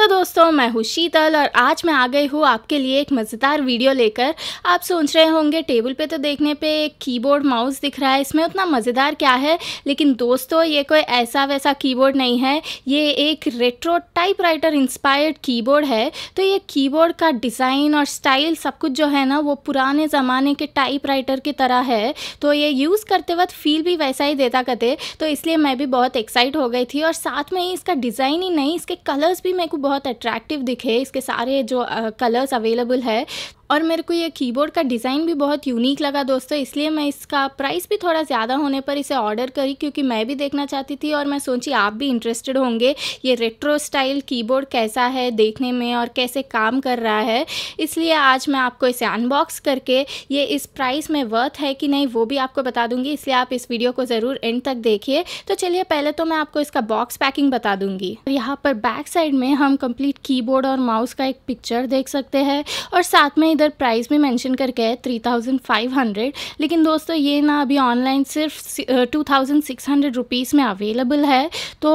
hello दोस्तों मैं हूँ शीतल और आज मैं आ गई हूँ आपके लिए एक मज़ेदार वीडियो लेकर आप सोच रहे होंगे टेबल पे तो देखने पे एक कीबोर्ड माउस दिख रहा है इसमें उतना मज़ेदार क्या है लेकिन दोस्तों ये कोई ऐसा वैसा कीबोर्ड नहीं है ये एक रेट्रो टाइपराइटर इंस्पायर्ड कीबोर्ड है तो ये कीबोर्ड का डिज़ाइन और स्टाइल सब कुछ जो है ना वो पुराने ज़माने के टाइप की तरह है तो ये यूज़ करते वक्त फील भी वैसा ही देता करते तो इसलिए मैं भी बहुत एक्साइट हो गई थी और साथ में ही इसका डिज़ाइन ही नहीं इसके कलर्स भी मेरे को बहुत अट्रैक्टिव दिखे इसके सारे जो कलर्स अवेलेबल है और मेरे को ये कीबोर्ड का डिज़ाइन भी बहुत यूनिक लगा दोस्तों इसलिए मैं इसका प्राइस भी थोड़ा ज़्यादा होने पर इसे ऑर्डर करी क्योंकि मैं भी देखना चाहती थी और मैं सोची आप भी इंटरेस्टेड होंगे ये रेट्रो स्टाइल कीबोर्ड कैसा है देखने में और कैसे काम कर रहा है इसलिए आज मैं आपको इसे अनबॉक्स करके ये इस प्राइस में वर्थ है कि नहीं वो भी आपको बता दूंगी इसलिए आप इस वीडियो को ज़रूर एंड तक देखिए तो चलिए पहले तो मैं आपको इसका बॉक्स पैकिंग बता दूंगी यहाँ पर बैक साइड में हम कंप्लीट कीबोर्ड और माउस का एक पिक्चर देख सकते हैं और साथ में इधर प्राइस भी मेंशन करके है थ्री थाउजेंड फाइव हंड्रेड लेकिन दोस्तों ये ना अभी ऑनलाइन सिर्फ two thousand six hundred rupees में अवेलेबल है तो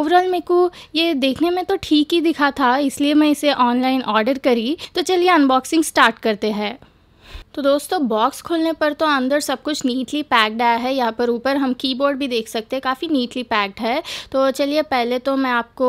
ओवरऑल मेरे को ये देखने में तो ठीक ही दिखा था इसलिए मैं इसे ऑनलाइन ऑर्डर करी तो चलिए अनबॉक्सिंग स्टार्ट करते हैं तो दोस्तों बॉक्स खोलने पर तो अंदर सब कुछ नीटली पैक्ड आया है यहाँ पर ऊपर हम कीबोर्ड भी देख सकते हैं काफ़ी नीटली पैक्ड है तो चलिए पहले तो मैं आपको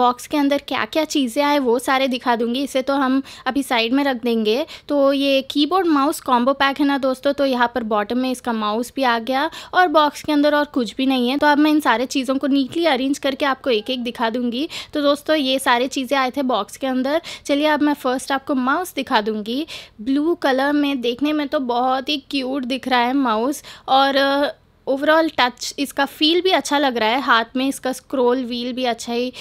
बॉक्स के अंदर क्या क्या चीज़ें आए वो सारे दिखा दूँगी इसे तो हम अभी साइड में रख देंगे तो ये कीबोर्ड माउस कॉम्बो पैक है ना दोस्तों तो यहाँ पर बॉटम में इसका माउस भी आ गया और बॉक्स के अंदर और कुछ भी नहीं है तो अब मैं इन सारे चीज़ों को नीटली अरेंज करके आपको एक एक दिखा दूँगी तो दोस्तों ये सारे चीज़ें आए थे बॉक्स के अंदर चलिए अब मैं फ़र्स्ट आपको माउस दिखा दूँगी ब्लू कलर में देखने में तो बहुत ही क्यूट दिख रहा है माउस और ओवरऑल टच इसका फील भी अच्छा लग रहा है हाथ में इसका स्क्रोल व्हील भी अच्छा ही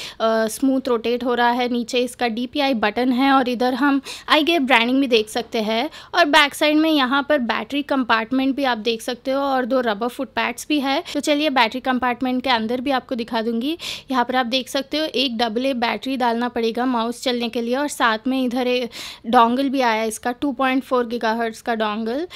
स्मूथ रोटेट हो रहा है नीचे इसका डी बटन है और इधर हम आई गे ब्रांडिंग भी देख सकते हैं और बैक साइड में यहाँ पर बैटरी कंपार्टमेंट भी आप देख सकते हो और दो रबर फुट पैड्स भी है तो चलिए बैटरी कंपार्टमेंट के अंदर भी आपको दिखा दूंगी यहाँ पर आप देख सकते हो एक डबल ए बैटरी डालना पड़ेगा माउस चलने के लिए और साथ में इधर डोंगल भी आया इसका टू पॉइंट का डोंगल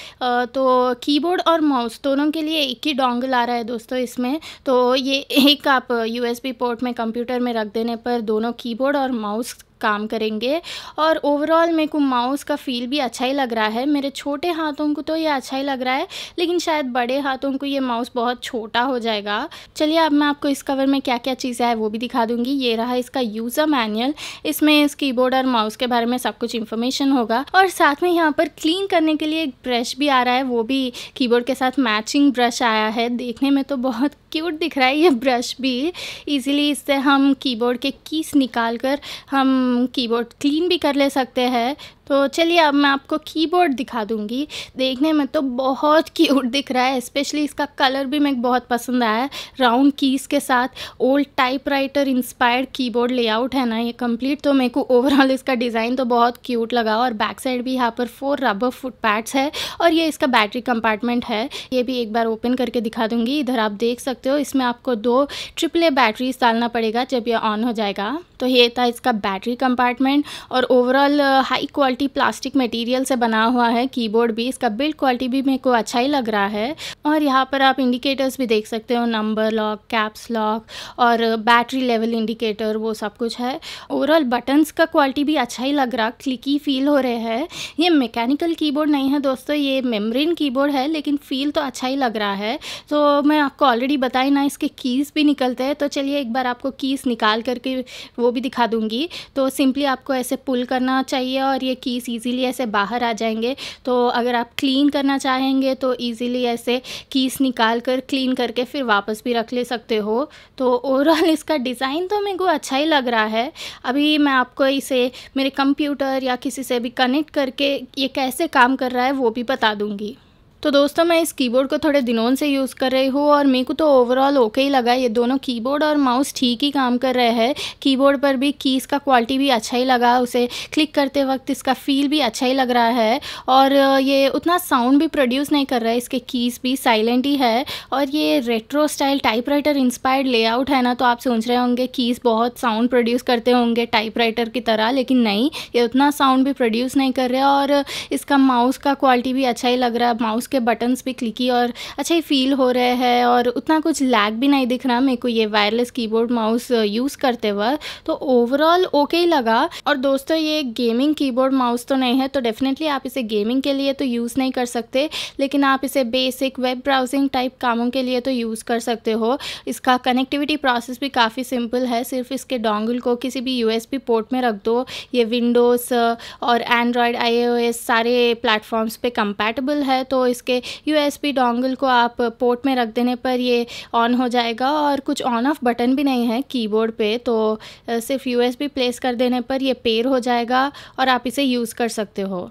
तो कीबोर्ड और माउस दोनों के लिए एक ही डोंगल आ रहा है दोस्तों इसमें तो ये एक आप यूएसबी पोर्ट में कंप्यूटर में रख देने पर दोनों कीबोर्ड और माउस काम करेंगे और ओवरऑल मेरे को माउस का फील भी अच्छा ही लग रहा है मेरे छोटे हाथों को तो ये अच्छा ही लग रहा है लेकिन शायद बड़े हाथों को ये माउस बहुत छोटा हो जाएगा चलिए अब मैं आपको इस कवर में क्या क्या चीज़ें हैं वो भी दिखा दूंगी ये रहा इसका यूज़र मैनुअल इसमें इस कीबोर्ड और माउस के बारे में सब कुछ इन्फॉर्मेशन होगा और साथ में यहाँ पर क्लीन करने के लिए एक ब्रश भी आ रहा है वो भी कीबोर्ड के साथ मैचिंग ब्रश आया है देखने में तो बहुत क्यूट दिख रहा है ये ब्रश भी इजीली इससे हम कीबोर्ड के कीस निकाल कर हम कीबोर्ड क्लीन भी कर ले सकते हैं तो चलिए अब मैं आपको कीबोर्ड दिखा दूंगी देखने में तो बहुत क्यूट दिख रहा है स्पेशली इसका कलर भी मैं बहुत पसंद आया है राउंड कीस के साथ old typewriter inspired keyboard layout है ना ये कंप्लीट तो मेरे को ओवरऑल इसका डिज़ाइन तो बहुत क्यूट लगा और बैक साइड भी यहाँ पर फोर रबर फुट पैड्स है और ये इसका बैटरी कंपार्टमेंट है ये भी एक बार ओपन करके दिखा दूँगी इधर आप देख सकते सकते हो इसमें आपको दो ट्रिपल ए बैटरीज डालना पड़ेगा जब ये ऑन हो जाएगा तो ये था इसका बैटरी कंपार्टमेंट और overall high quality plastic material से बना हुआ है कीबोर्ड भी इसका बिल्ड क्वालिटी भी मेरे को अच्छा ही लग रहा है और यहाँ पर आप इंडिकेटर्स भी देख सकते हो नंबर लॉक कैप्स लॉक और बैटरी लेवल इंडिकेटर वो सब कुछ है ओवरऑल बटन्स का क्वालिटी भी अच्छा ही लग रहा क्लिकी फील हो रहे हैं ये मैकेनिकल कीबोर्ड नहीं है दोस्तों ये मेमरिन कीबोर्ड है लेकिन फील तो अच्छा ही लग रहा है तो मैं आपको ऑलरेडी पता ही ना इसके कीज़ भी निकलते हैं तो चलिए एक बार आपको कीस निकाल करके वो भी दिखा दूँगी तो सिंपली आपको ऐसे पुल करना चाहिए और ये कीस ईज़िली ऐसे बाहर आ जाएंगे तो अगर आप क्लीन करना चाहेंगे तो ईज़िली ऐसे कीस निकाल कर क्लीन करके फिर वापस भी रख ले सकते हो तो ओवरऑल इसका डिज़ाइन तो मेरे को अच्छा ही लग रहा है अभी मैं आपको इसे मेरे कंप्यूटर या किसी से भी कनेक्ट करके ये कैसे काम कर रहा है वो भी बता दूँगी तो दोस्तों मैं इस कीबोर्ड को थोड़े दिनों से यूज़ कर रही हूँ और मेरे को तो ओवरऑल ओके ही लगा ये दोनों कीबोर्ड और माउस ठीक ही काम कर रहे हैं कीबोर्ड पर भी कीज़ का क्वालिटी भी अच्छा ही लगा उसे क्लिक करते वक्त इसका फील भी अच्छा ही लग रहा है और ये उतना साउंड भी प्रोड्यूस नहीं कर रहा है इसके कीज़ भी साइलेंट ही है और ये retro style typewriter inspired layout है ना तो आप सोच रहे होंगे कीज़ बहुत साउंड प्रोड्यूस करते होंगे राइटर की तरह लेकिन नहीं ये उतना साउंड भी प्रोड्यूस नहीं कर रहे और इसका माउस का क्वालिटी भी अच्छा ही लग रहा है माउस उसके बटन्स भी क्लिकी और अच्छा ही फील हो रहे हैं और उतना कुछ लैग भी नहीं दिख रहा मेरे को ये वायरलेस कीबोर्ड माउस यूज़ करते वक्त तो ओवरऑल ओके ही लगा और दोस्तों ये गेमिंग कीबोर्ड माउस तो नहीं है तो डेफिनेटली आप इसे गेमिंग के लिए तो यूज़ नहीं कर सकते लेकिन आप इसे बेसिक वेब ब्राउजिंग टाइप कामों के लिए तो यूज़ कर सकते हो इसका कनेक्टिविटी प्रोसेस भी काफ़ी सिंपल है सिर्फ इसके डोंगल को किसी भी यू पोर्ट में रख दो ये विंडोज़ uh, और एंड्रॉयड आई सारे प्लेटफॉर्म्स पे कंपैटिबल है तो इस इसके यूएसबी डोंगल को आप पोर्ट में रख देने पर ये ऑन हो जाएगा और कुछ ऑन ऑफ बटन भी नहीं है कीबोर्ड पे तो सिर्फ यूएसबी प्लेस कर देने पर ये पेयर हो जाएगा और आप इसे यूज़ कर सकते हो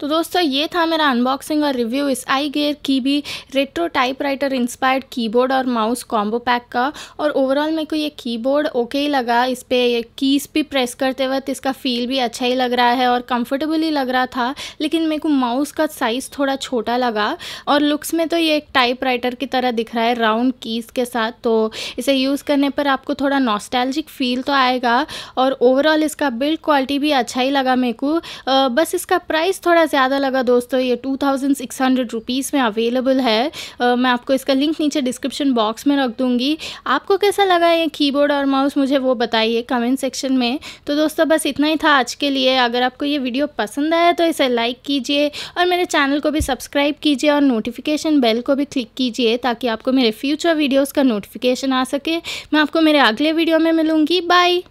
तो दोस्तों ये था मेरा अनबॉक्सिंग और रिव्यू इस आई गेयर की भी रेट्रो टाइपराइटर इंस्पायर्ड कीबोर्ड और माउस कॉम्बो पैक का और ओवरऑल मेरे को ये कीबोर्ड ओके ही लगा इस पर कीज़ भी प्रेस करते वक्त इसका फील भी अच्छा ही लग रहा है और कंफर्टेबल ही लग रहा था लेकिन मेरे को माउस का साइज़ थोड़ा छोटा लगा और लुक्स में तो ये एक राइटर की तरह दिख रहा है राउंड कीज़ के साथ तो इसे यूज़ करने पर आपको थोड़ा नॉस्टैल्जिक फील तो आएगा और ओवरऑल इसका बिल्ड क्वालिटी भी अच्छा ही लगा मेरे को बस इसका प्राइस थोड़ा ज़्यादा लगा दोस्तों ये two thousand six hundred rupees में अवेलेबल है आ, मैं आपको इसका लिंक नीचे डिस्क्रिप्शन बॉक्स में रख दूँगी आपको कैसा लगा ये कीबोर्ड और माउस मुझे वो बताइए कमेंट सेक्शन में तो दोस्तों बस इतना ही था आज के लिए अगर आपको ये वीडियो पसंद आया तो इसे लाइक कीजिए और मेरे चैनल को भी सब्सक्राइब कीजिए और नोटिफिकेशन बेल को भी क्लिक कीजिए ताकि आपको मेरे फ्यूचर वीडियोज़ का नोटिफिकेशन आ सके मैं आपको मेरे अगले वीडियो में मिलूँगी बाय